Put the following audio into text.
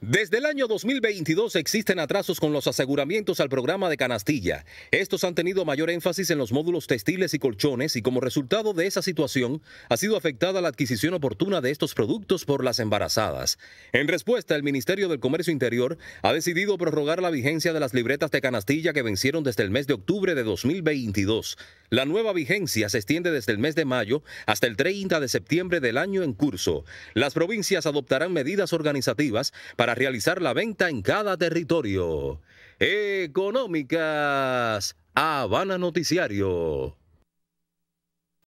Desde el año 2022 existen atrasos con los aseguramientos al programa de canastilla. Estos han tenido mayor énfasis en los módulos textiles y colchones y como resultado de esa situación ha sido afectada la adquisición oportuna de estos productos por las embarazadas. En respuesta, el Ministerio del Comercio Interior ha decidido prorrogar la vigencia de las libretas de canastilla que vencieron desde el mes de octubre de 2022. La nueva vigencia se extiende desde el mes de mayo hasta el 30 de septiembre del año en curso. Las provincias adoptarán medidas organizativas para realizar la venta en cada territorio. Económicas. Habana Noticiario.